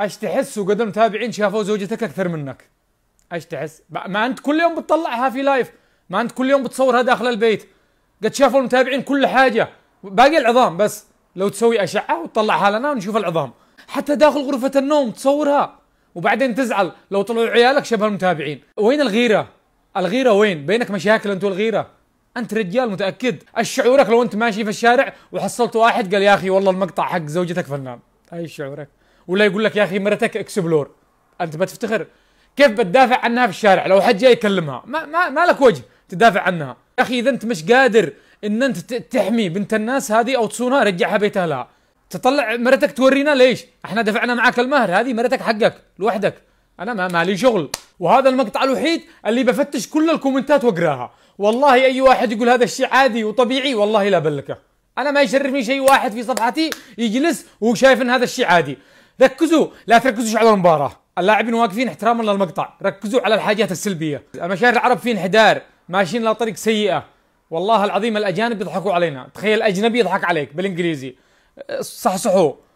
ايش تحس وقد المتابعين شافوا زوجتك اكثر منك ايش تحس ما انت كل يوم بتطلعها في لايف ما انت كل يوم بتصورها داخل البيت قد شافوا المتابعين كل حاجه باقي العظام بس لو تسوي اشعه وتطلعها لنا ونشوف العظام حتى داخل غرفه النوم تصورها وبعدين تزعل لو طلعوا عيالك شبه المتابعين وين الغيره الغيره وين بينك مشاكل انت والغيره انت رجال متاكد الشعورك لو انت ماشي في الشارع وحصلت واحد قال يا اخي والله المقطع حق زوجتك فنان اي شعورك ولا يقول لك يا اخي مرتك اكسبلور انت بتفتخر كيف بتدافع عنها في الشارع لو حد جاي يكلمها ما ما, ما لك وجه تدافع عنها يا اخي اذا انت مش قادر ان انت تحمي بنت الناس هذه او تصونها رجعها بيت اهلها تطلع مرتك تورينا ليش احنا دفعنا معك المهر هذه مرتك حقك لوحدك انا ما مالي شغل وهذا المقطع الوحيد اللي بفتش كل الكومنتات واقراها والله اي واحد يقول هذا الشيء عادي وطبيعي والله لا بلكه انا ما يشرفني شيء واحد في صفحتي يجلس وشايف ان هذا الشيء عادي ركزوا لا تركزوا على المباراه اللاعبين واقفين احتراما للمقطع ركزوا على الحاجات السلبيه المشاهير العرب في انحدار ماشيين لطريق سيئه والله العظيم الاجانب يضحكوا علينا تخيل اجنبي يضحك عليك بالانجليزي صحصحوا